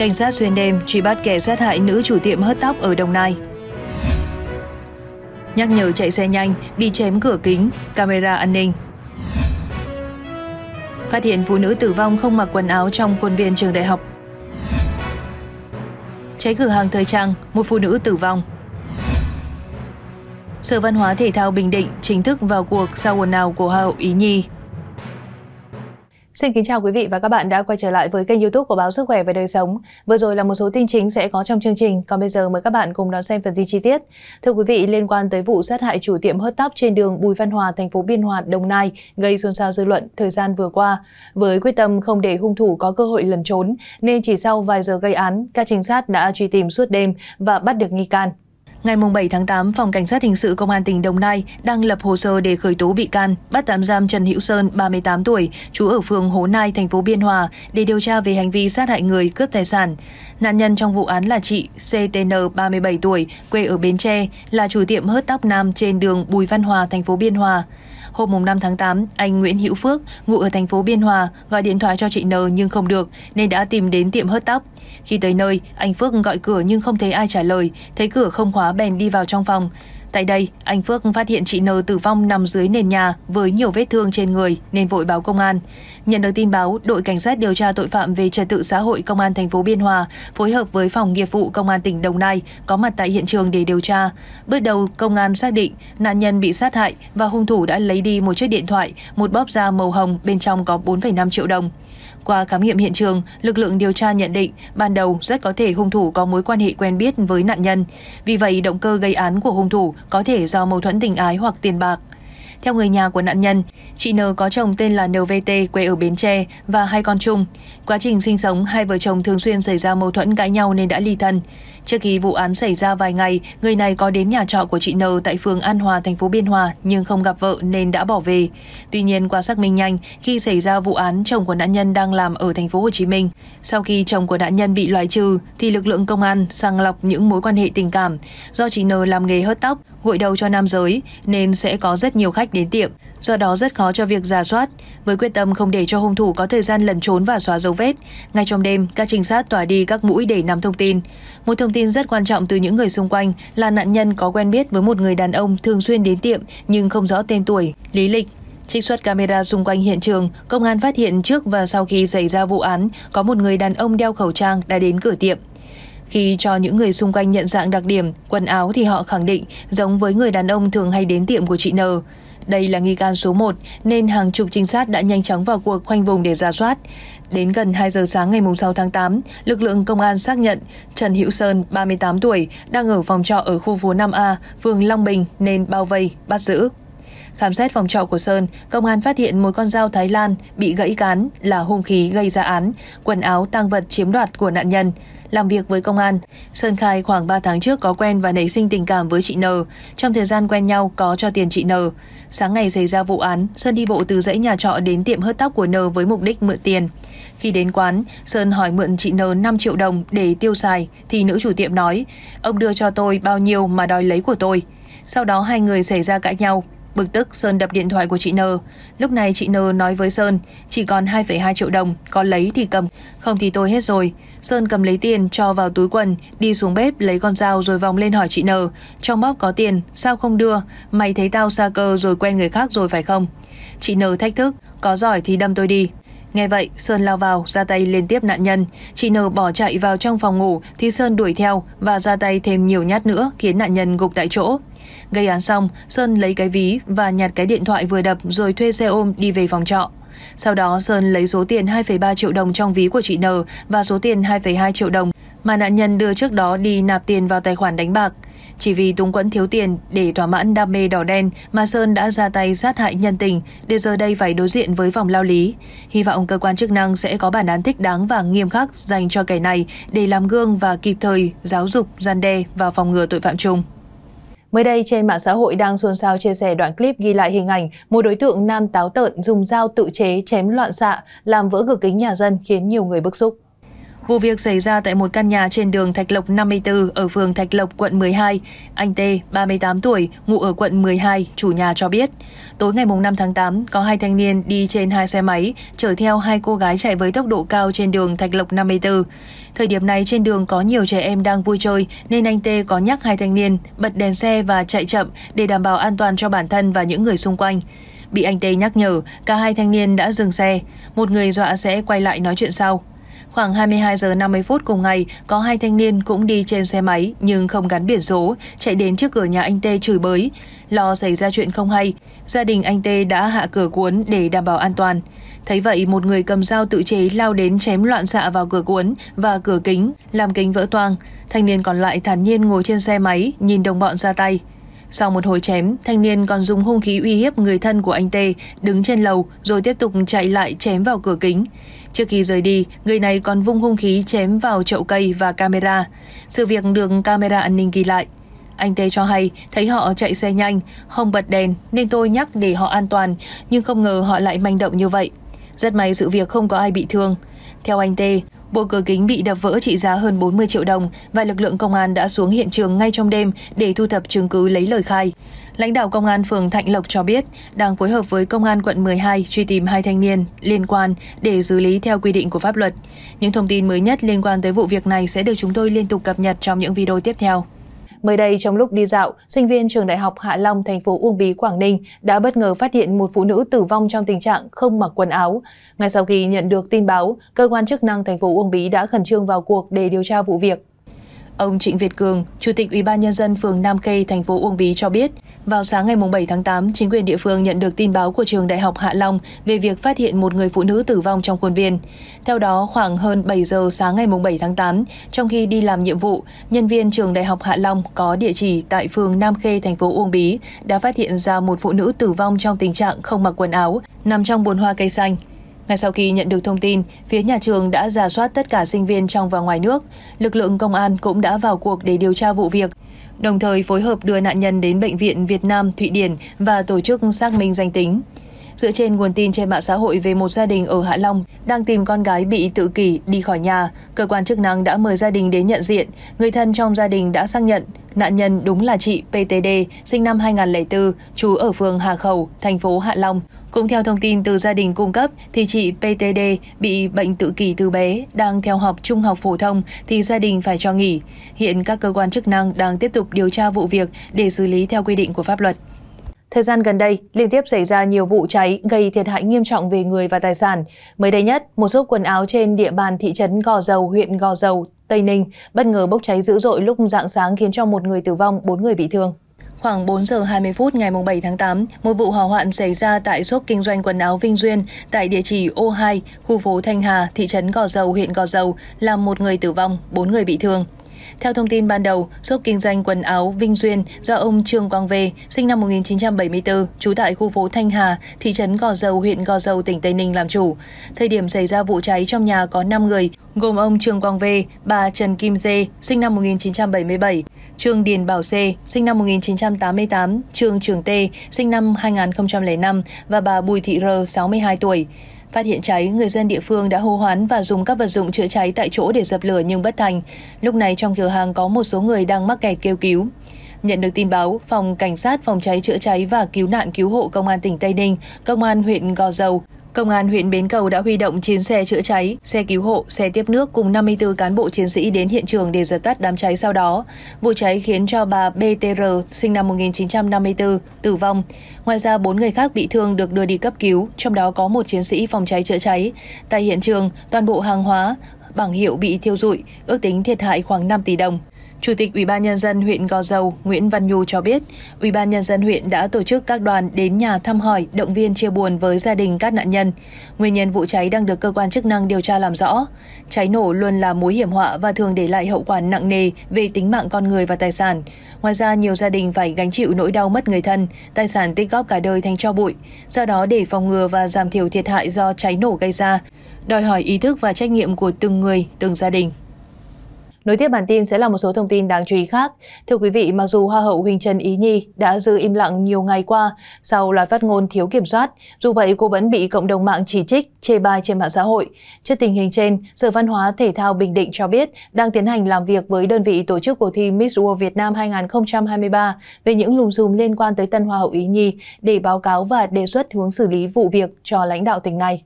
Cảnh sát xuyên đêm truy bắt kẻ sát hại nữ chủ tiệm hớt tóc ở Đồng Nai. Nhắc nhở chạy xe nhanh, bị chém cửa kính, camera an ninh. Phát hiện phụ nữ tử vong không mặc quần áo trong khuôn viên trường đại học. Cháy cửa hàng thời trang, một phụ nữ tử vong. Sở Văn hóa Thể thao Bình Định chính thức vào cuộc sau quần nào của Hậu Ý Nhi Xin kính chào quý vị và các bạn đã quay trở lại với kênh youtube của Báo Sức Khỏe và Đời Sống. Vừa rồi là một số tin chính sẽ có trong chương trình, còn bây giờ mời các bạn cùng đón xem phần tin chi tiết. Thưa quý vị, liên quan tới vụ sát hại chủ tiệm hớt tóc trên đường Bùi Văn Hòa, thành phố Biên Hòa, Đồng Nai, gây xôn xao dư luận thời gian vừa qua. Với quyết tâm không để hung thủ có cơ hội lần trốn, nên chỉ sau vài giờ gây án, các trinh sát đã truy tìm suốt đêm và bắt được nghi can. Ngày 7 tháng 8, Phòng Cảnh sát Hình sự Công an tỉnh Đồng Nai đang lập hồ sơ để khởi tố bị can, bắt tạm giam Trần Hữu Sơn, 38 tuổi, trú ở phường Hố Nai, thành phố Biên Hòa, để điều tra về hành vi sát hại người, cướp tài sản. Nạn nhân trong vụ án là chị CTN, 37 tuổi, quê ở Bến Tre, là chủ tiệm hớt tóc nam trên đường Bùi Văn Hòa, thành phố Biên Hòa. Hôm 5 tháng 8, anh Nguyễn Hữu Phước, ngụ ở thành phố Biên Hòa, gọi điện thoại cho chị N nhưng không được nên đã tìm đến tiệm hớt tóc. Khi tới nơi, anh Phước gọi cửa nhưng không thấy ai trả lời, thấy cửa không khóa bèn đi vào trong phòng. Tại đây, anh Phước phát hiện chị N tử vong nằm dưới nền nhà với nhiều vết thương trên người nên vội báo công an. Nhận được tin báo, đội cảnh sát điều tra tội phạm về trật tự xã hội công an thành phố Biên Hòa phối hợp với phòng nghiệp vụ công an tỉnh Đồng Nai có mặt tại hiện trường để điều tra. Bước đầu, công an xác định nạn nhân bị sát hại và hung thủ đã lấy đi một chiếc điện thoại, một bóp da màu hồng bên trong có 4,5 triệu đồng. Qua khám nghiệm hiện trường, lực lượng điều tra nhận định ban đầu rất có thể hung thủ có mối quan hệ quen biết với nạn nhân. Vì vậy, động cơ gây án của hung thủ có thể do mâu thuẫn tình ái hoặc tiền bạc. Theo người nhà của nạn nhân, chị N có chồng tên là NVT quê ở Bến Tre và hai con chung. Quá trình sinh sống, hai vợ chồng thường xuyên xảy ra mâu thuẫn cãi nhau nên đã ly thân. Trước khi vụ án xảy ra vài ngày, người này có đến nhà trọ của chị N tại phường An Hòa, thành phố Biên Hòa nhưng không gặp vợ nên đã bỏ về. Tuy nhiên qua xác minh nhanh, khi xảy ra vụ án chồng của nạn nhân đang làm ở thành phố Hồ Chí Minh. Sau khi chồng của nạn nhân bị loại trừ thì lực lượng công an sàng lọc những mối quan hệ tình cảm do chị N làm nghề hớt tóc, hội đầu cho nam giới nên sẽ có rất nhiều khách đến tiệm, do đó rất khó cho việc giả soát. Với quyết tâm không để cho hung thủ có thời gian lẩn trốn và xóa dấu vết, ngay trong đêm các trinh sát tỏa đi các mũi để nắm thông tin. Một thông tin rất quan trọng từ những người xung quanh là nạn nhân có quen biết với một người đàn ông thường xuyên đến tiệm nhưng không rõ tên tuổi, lý lịch Trích xuất camera xung quanh hiện trường, công an phát hiện trước và sau khi xảy ra vụ án, có một người đàn ông đeo khẩu trang đã đến cửa tiệm. Khi cho những người xung quanh nhận dạng đặc điểm, quần áo thì họ khẳng định giống với người đàn ông thường hay đến tiệm của chị N. Đây là nghi can số 1 nên hàng chục trinh sát đã nhanh chóng vào cuộc khoanh vùng để ra soát. Đến gần 2 giờ sáng ngày 6 tháng 8, lực lượng công an xác nhận Trần Hữu Sơn, 38 tuổi, đang ở phòng trọ ở khu phố 5A, phường Long Bình nên bao vây, bắt giữ. Khám xét phòng trọ của Sơn, công an phát hiện một con dao Thái Lan bị gãy cán là hung khí gây ra án, quần áo tăng vật chiếm đoạt của nạn nhân làm việc với công an. Sơn khai khoảng 3 tháng trước có quen và nảy sinh tình cảm với chị N. Trong thời gian quen nhau có cho tiền chị N. Sáng ngày xảy ra vụ án, Sơn đi bộ từ dãy nhà trọ đến tiệm hớt tóc của N với mục đích mượn tiền. Khi đến quán, Sơn hỏi mượn chị N 5 triệu đồng để tiêu xài thì nữ chủ tiệm nói: "Ông đưa cho tôi bao nhiêu mà đòi lấy của tôi." Sau đó hai người xảy ra cãi nhau. Bực tức, Sơn đập điện thoại của chị N. Lúc này chị N nói với Sơn, chỉ còn 2,2 triệu đồng, có lấy thì cầm, không thì tôi hết rồi. Sơn cầm lấy tiền, cho vào túi quần, đi xuống bếp lấy con dao rồi vòng lên hỏi chị N. Trong bóp có tiền, sao không đưa? Mày thấy tao xa cơ rồi quen người khác rồi phải không? Chị N thách thức, có giỏi thì đâm tôi đi. Nghe vậy, Sơn lao vào, ra tay liên tiếp nạn nhân. Chị N bỏ chạy vào trong phòng ngủ thì Sơn đuổi theo và ra tay thêm nhiều nhát nữa khiến nạn nhân gục tại chỗ. Gây án xong, Sơn lấy cái ví và nhặt cái điện thoại vừa đập rồi thuê xe ôm đi về phòng trọ. Sau đó Sơn lấy số tiền 2,3 triệu đồng trong ví của chị N và số tiền 2,2 triệu đồng mà nạn nhân đưa trước đó đi nạp tiền vào tài khoản đánh bạc. Chỉ vì túng quẫn thiếu tiền để thỏa mãn đam mê đỏ đen mà Sơn đã ra tay sát hại nhân tình để giờ đây phải đối diện với vòng lao lý. Hy vọng cơ quan chức năng sẽ có bản án thích đáng và nghiêm khắc dành cho kẻ này để làm gương và kịp thời giáo dục, gian đe và phòng ngừa tội phạm chung. Mới đây, trên mạng xã hội đang xôn xao chia sẻ đoạn clip ghi lại hình ảnh một đối tượng nam táo tợn dùng dao tự chế chém loạn xạ, làm vỡ cửa kính nhà dân khiến nhiều người bức xúc. Vụ việc xảy ra tại một căn nhà trên đường Thạch Lộc 54 ở phường Thạch Lộc, quận 12. Anh T, 38 tuổi, ngụ ở quận 12, chủ nhà cho biết. Tối ngày 5 tháng 8, có hai thanh niên đi trên hai xe máy, chở theo hai cô gái chạy với tốc độ cao trên đường Thạch Lộc 54. Thời điểm này trên đường có nhiều trẻ em đang vui chơi nên anh T có nhắc hai thanh niên bật đèn xe và chạy chậm để đảm bảo an toàn cho bản thân và những người xung quanh. Bị anh T nhắc nhở, cả hai thanh niên đã dừng xe. Một người dọa sẽ quay lại nói chuyện sau. Khoảng 22 giờ 50 phút cùng ngày, có hai thanh niên cũng đi trên xe máy nhưng không gắn biển số, chạy đến trước cửa nhà anh Tê chửi bới. Lo xảy ra chuyện không hay, gia đình anh Tê đã hạ cửa cuốn để đảm bảo an toàn. Thấy vậy, một người cầm dao tự chế lao đến chém loạn xạ vào cửa cuốn và cửa kính, làm kính vỡ toang. Thanh niên còn lại thản nhiên ngồi trên xe máy, nhìn đồng bọn ra tay. Sau một hồi chém, thanh niên còn dùng hung khí uy hiếp người thân của anh Tê đứng trên lầu rồi tiếp tục chạy lại chém vào cửa kính. Trước khi rời đi, người này còn vung hung khí chém vào chậu cây và camera. Sự việc được camera an ninh ghi lại. Anh Tê cho hay thấy họ chạy xe nhanh, không bật đèn nên tôi nhắc để họ an toàn, nhưng không ngờ họ lại manh động như vậy. Rất may sự việc không có ai bị thương. Theo anh Tê, Bộ cửa kính bị đập vỡ trị giá hơn 40 triệu đồng và lực lượng công an đã xuống hiện trường ngay trong đêm để thu thập chứng cứ lấy lời khai. Lãnh đạo công an phường Thạnh Lộc cho biết đang phối hợp với công an quận 12 truy tìm hai thanh niên liên quan để xử lý theo quy định của pháp luật. Những thông tin mới nhất liên quan tới vụ việc này sẽ được chúng tôi liên tục cập nhật trong những video tiếp theo. Mới đây, trong lúc đi dạo, sinh viên trường Đại học Hạ Long, thành phố Uông Bí, Quảng Ninh đã bất ngờ phát hiện một phụ nữ tử vong trong tình trạng không mặc quần áo. Ngay sau khi nhận được tin báo, cơ quan chức năng thành phố Uông Bí đã khẩn trương vào cuộc để điều tra vụ việc. Ông Trịnh Việt Cường, Chủ tịch Ủy ban nhân dân phường Nam Khê, thành phố Uông Bí cho biết, vào sáng ngày 7 tháng 8, chính quyền địa phương nhận được tin báo của trường Đại học Hạ Long về việc phát hiện một người phụ nữ tử vong trong khuôn viên. Theo đó, khoảng hơn 7 giờ sáng ngày 7 tháng 8, trong khi đi làm nhiệm vụ, nhân viên trường Đại học Hạ Long có địa chỉ tại phường Nam Khê, thành phố Uông Bí đã phát hiện ra một phụ nữ tử vong trong tình trạng không mặc quần áo, nằm trong bồn hoa cây xanh. Ngay sau khi nhận được thông tin, phía nhà trường đã giả soát tất cả sinh viên trong và ngoài nước. Lực lượng công an cũng đã vào cuộc để điều tra vụ việc, đồng thời phối hợp đưa nạn nhân đến Bệnh viện Việt Nam Thụy Điển và tổ chức xác minh danh tính. Dựa trên nguồn tin trên mạng xã hội về một gia đình ở Hạ Long đang tìm con gái bị tự kỷ đi khỏi nhà, cơ quan chức năng đã mời gia đình đến nhận diện. Người thân trong gia đình đã xác nhận nạn nhân đúng là chị PTD, sinh năm 2004, trú ở phường Hà Khẩu, thành phố Hạ Long. Cũng theo thông tin từ gia đình cung cấp, thì chị PTD bị bệnh tự kỷ từ bé, đang theo học trung học phổ thông thì gia đình phải cho nghỉ. Hiện các cơ quan chức năng đang tiếp tục điều tra vụ việc để xử lý theo quy định của pháp luật. Thời gian gần đây, liên tiếp xảy ra nhiều vụ cháy gây thiệt hại nghiêm trọng về người và tài sản. Mới đây nhất, một số quần áo trên địa bàn thị trấn Gò Dầu, huyện Gò Dầu, Tây Ninh bất ngờ bốc cháy dữ dội lúc rạng sáng khiến cho một người tử vong, bốn người bị thương. Khoảng 4 giờ 20 phút ngày 7 tháng 8, một vụ hỏa hoạn xảy ra tại shop kinh doanh quần áo Vinh Duyên tại địa chỉ O2, khu phố Thanh Hà, thị trấn Gò Dầu, huyện Gò Dầu, làm một người tử vong, 4 người bị thương. Theo thông tin ban đầu, shop kinh doanh quần áo Vinh Duyên do ông Trương Quang Về, sinh năm 1974, trú tại khu phố Thanh Hà, thị trấn Gò Dầu, huyện Gò Dầu, tỉnh Tây Ninh làm chủ. Thời điểm xảy ra vụ cháy trong nhà có 5 người, gồm ông Trương Quang Về, bà Trần Kim Dê, sinh năm 1977, Trương Điền Bảo C, sinh năm 1988, Trương Trường Tê, sinh năm 2005 và bà Bùi Thị R, 62 tuổi. Phát hiện cháy, người dân địa phương đã hô hoán và dùng các vật dụng chữa cháy tại chỗ để dập lửa nhưng bất thành. Lúc này trong cửa hàng có một số người đang mắc kẹt kêu cứu. Nhận được tin báo, Phòng Cảnh sát Phòng cháy chữa cháy và Cứu nạn Cứu hộ Công an tỉnh Tây Ninh, Công an huyện Gò Dầu Công an huyện Bến Cầu đã huy động 9 xe chữa cháy, xe cứu hộ, xe tiếp nước cùng 54 cán bộ chiến sĩ đến hiện trường để dập tắt đám cháy sau đó. Vụ cháy khiến cho bà BTR, sinh năm 1954, tử vong. Ngoài ra, 4 người khác bị thương được đưa đi cấp cứu, trong đó có một chiến sĩ phòng cháy chữa cháy. Tại hiện trường, toàn bộ hàng hóa, bảng hiệu bị thiêu rụi, ước tính thiệt hại khoảng 5 tỷ đồng. Chủ tịch Ủy ban nhân dân huyện Gò Dầu Nguyễn Văn Nhu cho biết, Ủy ban nhân dân huyện đã tổ chức các đoàn đến nhà thăm hỏi, động viên chia buồn với gia đình các nạn nhân. Nguyên nhân vụ cháy đang được cơ quan chức năng điều tra làm rõ. Cháy nổ luôn là mối hiểm họa và thường để lại hậu quả nặng nề về tính mạng con người và tài sản. Ngoài ra, nhiều gia đình phải gánh chịu nỗi đau mất người thân, tài sản tích góp cả đời thành cho bụi. Do đó, để phòng ngừa và giảm thiểu thiệt hại do cháy nổ gây ra, đòi hỏi ý thức và trách nhiệm của từng người, từng gia đình. Nối tiếp bản tin sẽ là một số thông tin đáng chú ý khác. Thưa quý vị, mặc dù Hoa hậu Huỳnh Trần Ý Nhi đã giữ im lặng nhiều ngày qua sau loạt phát ngôn thiếu kiểm soát, dù vậy cô vẫn bị cộng đồng mạng chỉ trích, chê bai trên mạng xã hội. Trước tình hình trên, Sở Văn hóa Thể thao Bình Định cho biết đang tiến hành làm việc với đơn vị tổ chức cuộc thi Miss World Việt Nam 2023 về những lùm xùm liên quan tới tân Hoa hậu Ý Nhi để báo cáo và đề xuất hướng xử lý vụ việc cho lãnh đạo tỉnh này.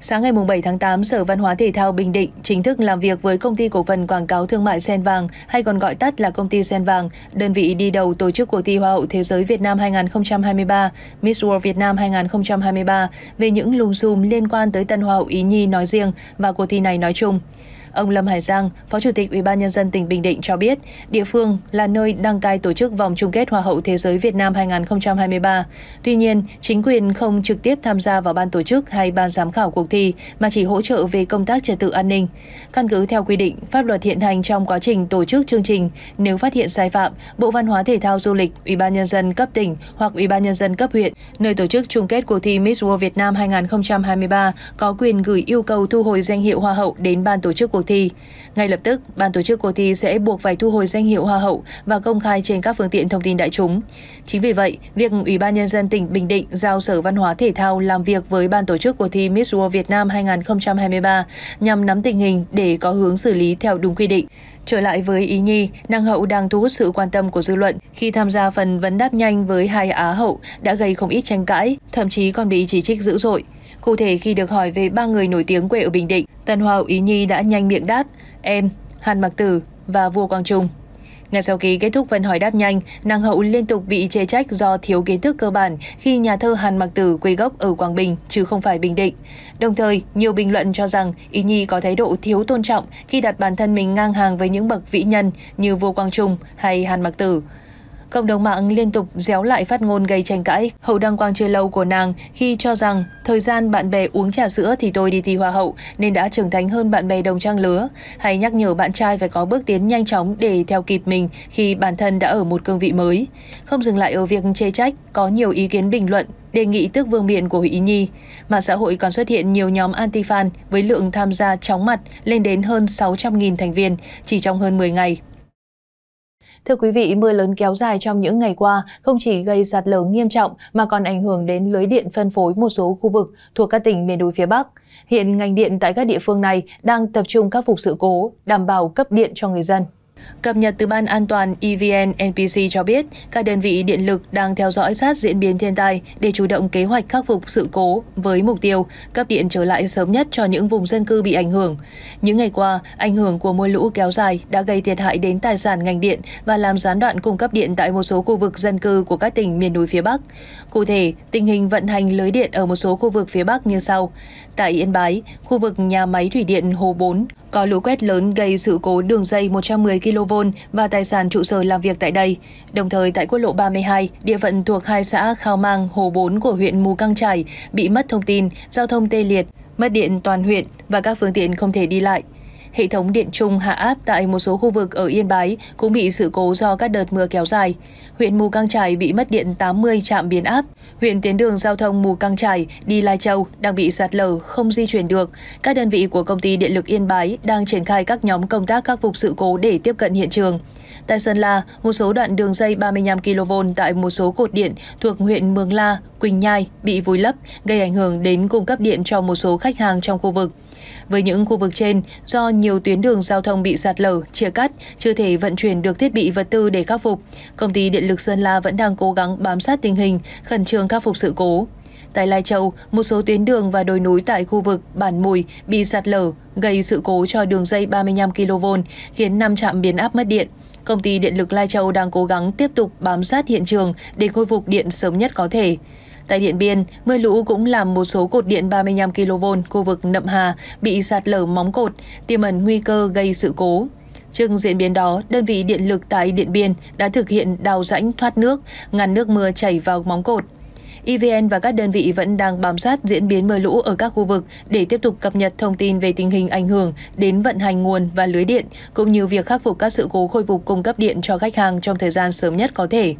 Sáng ngày 7 tháng 8, Sở Văn hóa Thể thao Bình Định chính thức làm việc với công ty cổ phần quảng cáo thương mại Sen Vàng, hay còn gọi tắt là công ty Sen Vàng, đơn vị đi đầu tổ chức cuộc thi Hoa hậu Thế giới Việt Nam 2023, Miss World Việt Nam 2023 về những lùm xùm liên quan tới tân Hoa hậu Ý Nhi nói riêng và cuộc thi này nói chung. Ông Lâm Hải Giang, Phó Chủ tịch UBND tỉnh Bình Định cho biết, địa phương là nơi đăng cai tổ chức vòng chung kết Hoa hậu Thế giới Việt Nam 2023. Tuy nhiên, chính quyền không trực tiếp tham gia vào ban tổ chức hay ban giám khảo cuộc thi mà chỉ hỗ trợ về công tác trật tự an ninh. Căn cứ theo quy định, pháp luật hiện hành trong quá trình tổ chức chương trình, nếu phát hiện sai phạm, Bộ Văn hóa Thể thao Du lịch, UBND cấp tỉnh hoặc UBND cấp huyện, nơi tổ chức chung kết cuộc thi Miss World Việt Nam 2023 có quyền gửi yêu cầu thu hồi danh hiệu Hoa hậu đến ban tổ chức cuộc thi. Ngay lập tức, ban tổ chức cuộc thi sẽ buộc phải thu hồi danh hiệu Hoa hậu và công khai trên các phương tiện thông tin đại chúng. Chính vì vậy, việc Ủy ban Nhân dân tỉnh Bình Định giao Sở Văn hóa Thể thao làm việc với ban tổ chức cuộc thi Miss World Việt Nam 2023 nhằm nắm tình hình để có hướng xử lý theo đúng quy định. Trở lại với Ý Nhi, năng hậu đang thu hút sự quan tâm của dư luận khi tham gia phần vấn đáp nhanh với hai Á hậu đã gây không ít tranh cãi, thậm chí còn bị chỉ trích dữ dội. Cụ thể khi được hỏi về ba người nổi tiếng quê ở Bình Định, Tân Hoa Hậu Ý Nhi đã nhanh miệng đáp em, Hàn Mặc Tử và Vua Quang Trung. Ngay sau khi kết thúc phần hỏi đáp nhanh, nàng hậu liên tục bị chê trách do thiếu kiến thức cơ bản khi nhà thơ Hàn Mặc Tử quê gốc ở Quảng Bình chứ không phải Bình Định. Đồng thời, nhiều bình luận cho rằng Ý Nhi có thái độ thiếu tôn trọng khi đặt bản thân mình ngang hàng với những bậc vĩ nhân như Vua Quang Trung hay Hàn Mặc Tử. Cộng đồng mạng liên tục déo lại phát ngôn gây tranh cãi. Hậu đăng quang chơi lâu của nàng khi cho rằng thời gian bạn bè uống trà sữa thì tôi đi thi hoa hậu nên đã trưởng thành hơn bạn bè đồng trang lứa. Hay nhắc nhở bạn trai phải có bước tiến nhanh chóng để theo kịp mình khi bản thân đã ở một cương vị mới. Không dừng lại ở việc chê trách, có nhiều ý kiến bình luận đề nghị tước vương miện của Huy Ý Nhi. Mạng xã hội còn xuất hiện nhiều nhóm anti-fan với lượng tham gia chóng mặt lên đến hơn 600.000 thành viên chỉ trong hơn 10 ngày. Thưa quý vị, mưa lớn kéo dài trong những ngày qua không chỉ gây sạt lở nghiêm trọng mà còn ảnh hưởng đến lưới điện phân phối một số khu vực thuộc các tỉnh miền núi phía Bắc. Hiện ngành điện tại các địa phương này đang tập trung khắc phục sự cố, đảm bảo cấp điện cho người dân. Cập nhật từ Ban An toàn EVN NPC cho biết, các đơn vị điện lực đang theo dõi sát diễn biến thiên tai để chủ động kế hoạch khắc phục sự cố với mục tiêu cấp điện trở lại sớm nhất cho những vùng dân cư bị ảnh hưởng. Những ngày qua, ảnh hưởng của mưa lũ kéo dài đã gây thiệt hại đến tài sản ngành điện và làm gián đoạn cung cấp điện tại một số khu vực dân cư của các tỉnh miền núi phía Bắc. Cụ thể, tình hình vận hành lưới điện ở một số khu vực phía Bắc như sau. Tại Yên Bái, khu vực nhà máy thủy điện Hồ 4 có lũ quét lớn gây sự cố đường dây 110 kV và tài sản trụ sở làm việc tại đây. Đồng thời tại quốc lộ 32, địa phận thuộc hai xã Khao Mang, Hồ Bốn của huyện Mù Căng Trải bị mất thông tin, giao thông tê liệt, mất điện toàn huyện và các phương tiện không thể đi lại. Hệ thống điện trung hạ áp tại một số khu vực ở Yên Bái cũng bị sự cố do các đợt mưa kéo dài. Huyện Mù Căng Trải bị mất điện 80 trạm biến áp. Huyện tuyến đường giao thông Mù Căng Trải đi Lai Châu đang bị sạt lở, không di chuyển được. Các đơn vị của công ty điện lực Yên Bái đang triển khai các nhóm công tác khắc phục sự cố để tiếp cận hiện trường. Tại Sơn La, một số đoạn đường dây 35 kV tại một số cột điện thuộc huyện Mường La, Quỳnh Nhai bị vùi lấp, gây ảnh hưởng đến cung cấp điện cho một số khách hàng trong khu vực. Với những khu vực trên, do nhiều tuyến đường giao thông bị sạt lở, chia cắt, chưa thể vận chuyển được thiết bị vật tư để khắc phục, công ty điện lực Sơn La vẫn đang cố gắng bám sát tình hình, khẩn trương khắc phục sự cố. Tại Lai Châu, một số tuyến đường và đồi núi tại khu vực Bản Mùi bị sạt lở, gây sự cố cho đường dây 35 kV, khiến 5 trạm biến áp mất điện công ty điện lực Lai Châu đang cố gắng tiếp tục bám sát hiện trường để khôi phục điện sớm nhất có thể. Tại Điện Biên, mưa lũ cũng làm một số cột điện 35 kV khu vực Nậm Hà bị sạt lở móng cột, tiềm ẩn nguy cơ gây sự cố. Trước diễn biến đó, đơn vị điện lực tại Điện Biên đã thực hiện đào rãnh thoát nước, ngăn nước mưa chảy vào móng cột. EVN và các đơn vị vẫn đang bám sát diễn biến mưa lũ ở các khu vực để tiếp tục cập nhật thông tin về tình hình ảnh hưởng đến vận hành nguồn và lưới điện, cũng như việc khắc phục các sự cố khôi phục cung cấp điện cho khách hàng trong thời gian sớm nhất có thể.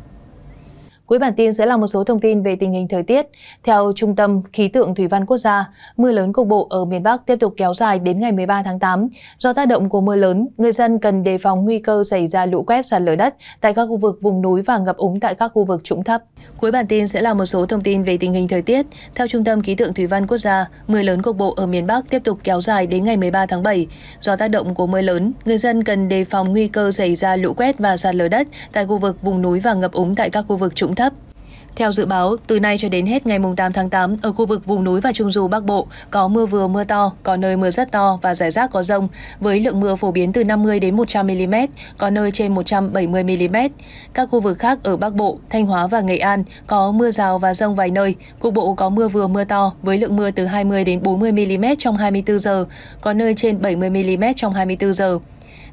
Cuối bản tin sẽ là một số thông tin về tình hình thời tiết. Theo Trung tâm Khí tượng Thủy văn Quốc gia, mưa lớn cục bộ ở miền Bắc tiếp tục kéo dài đến ngày 13 tháng 8. Do tác động của mưa lớn, người dân cần đề phòng nguy cơ xảy ra lũ quét sạt lở đất tại các khu vực vùng núi và ngập úng tại các khu vực trũng thấp. Cuối bản tin sẽ là một số thông tin về tình hình thời tiết. Theo Trung tâm Khí tượng Thủy văn Quốc gia, mưa lớn cục bộ ở miền Bắc tiếp tục kéo dài đến ngày 13 tháng 7. Do tác động của mưa lớn, người dân cần đề phòng nguy cơ xảy ra lũ quét và sạt lở đất tại khu vực vùng núi và ngập úng tại các khu vực trũng thấp thấp. Theo dự báo, từ nay cho đến hết ngày 8 tháng 8, ở khu vực vùng núi và trung du Bắc Bộ có mưa vừa mưa to, có nơi mưa rất to và rải rác có rông, với lượng mưa phổ biến từ 50 đến 100 mm, có nơi trên 170 mm. Các khu vực khác ở Bắc Bộ, Thanh Hóa và Nghệ An có mưa rào và rông vài nơi, cục bộ có mưa vừa mưa to với lượng mưa từ 20 đến 40 mm trong 24 giờ, có nơi trên 70 mm trong 24 giờ.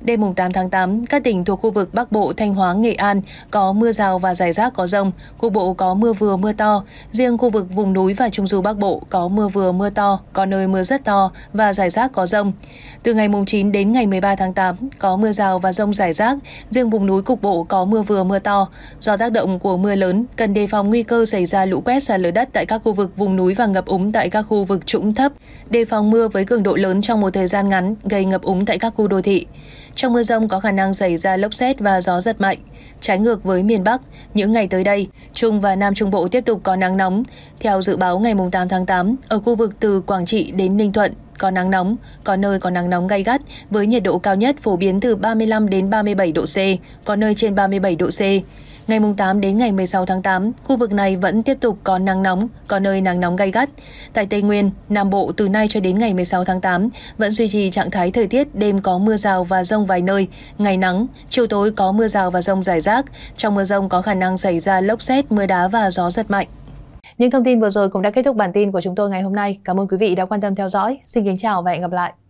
Đêm 8 tháng 8, các tỉnh thuộc khu vực Bắc Bộ, Thanh Hóa, Nghệ An có mưa rào và rải rác có rông, cục bộ có mưa vừa mưa to. Riêng khu vực vùng núi và Trung du Bắc Bộ có mưa vừa mưa to, có nơi mưa rất to và rải rác có rông. Từ ngày 9 đến ngày 13 tháng 8 có mưa rào và rông rải rác, riêng vùng núi cục bộ có mưa vừa mưa to. Do tác động của mưa lớn, cần đề phòng nguy cơ xảy ra lũ quét sạt lở đất tại các khu vực vùng núi và ngập úng tại các khu vực trũng thấp, đề phòng mưa với cường độ lớn trong một thời gian ngắn gây ngập úng tại các khu đô thị. Trong mưa rông có khả năng xảy ra lốc xét và gió giật mạnh. Trái ngược với miền Bắc, những ngày tới đây, Trung và Nam Trung Bộ tiếp tục có nắng nóng. Theo dự báo ngày 8 tháng 8, ở khu vực từ Quảng Trị đến Ninh Thuận, có nắng nóng, có nơi có nắng nóng gay gắt với nhiệt độ cao nhất phổ biến từ 35 đến 37 độ C, có nơi trên 37 độ C. Ngày 8 đến ngày 16 tháng 8, khu vực này vẫn tiếp tục có nắng nóng, có nơi nắng nóng gay gắt. Tại Tây Nguyên, Nam Bộ từ nay cho đến ngày 16 tháng 8 vẫn duy trì trạng thái thời tiết đêm có mưa rào và rông vài nơi, ngày nắng, chiều tối có mưa rào và rông rải rác. Trong mưa rông có khả năng xảy ra lốc xét, mưa đá và gió giật mạnh. Những thông tin vừa rồi cũng đã kết thúc bản tin của chúng tôi ngày hôm nay. Cảm ơn quý vị đã quan tâm theo dõi. Xin kính chào và hẹn gặp lại.